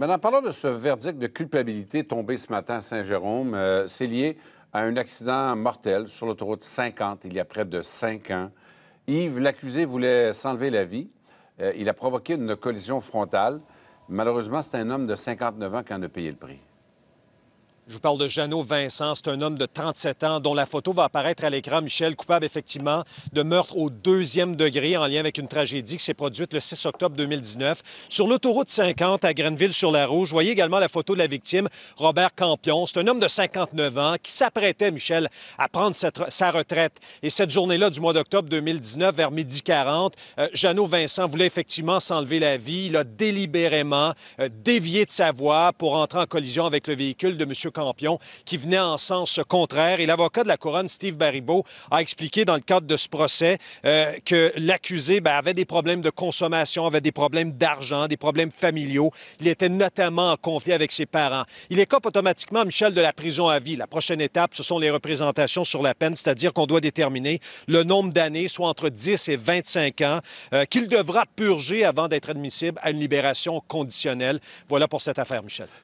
En parlant de ce verdict de culpabilité tombé ce matin à Saint-Jérôme. Euh, c'est lié à un accident mortel sur l'autoroute 50 il y a près de cinq ans. Yves, l'accusé, voulait s'enlever la vie. Euh, il a provoqué une collision frontale. Malheureusement, c'est un homme de 59 ans qui en a payé le prix. Je vous parle de Jeannot Vincent. C'est un homme de 37 ans dont la photo va apparaître à l'écran. Michel, coupable effectivement de meurtre au deuxième degré en lien avec une tragédie qui s'est produite le 6 octobre 2019 sur l'autoroute 50 à Grenville-sur-la-Rouge. Vous Voyez également la photo de la victime, Robert Campion. C'est un homme de 59 ans qui s'apprêtait, Michel, à prendre sa retraite. Et cette journée-là du mois d'octobre 2019, vers midi 40, euh, Jeannot Vincent voulait effectivement s'enlever la vie. Il a délibérément euh, dévié de sa voie pour entrer en collision avec le véhicule de M champion qui venait en sens contraire. Et l'avocat de la couronne, Steve Baribeau, a expliqué dans le cadre de ce procès euh, que l'accusé ben, avait des problèmes de consommation, avait des problèmes d'argent, des problèmes familiaux. Il était notamment en conflit avec ses parents. Il écope automatiquement Michel de la prison à vie. La prochaine étape, ce sont les représentations sur la peine, c'est-à-dire qu'on doit déterminer le nombre d'années, soit entre 10 et 25 ans, euh, qu'il devra purger avant d'être admissible à une libération conditionnelle. Voilà pour cette affaire, Michel.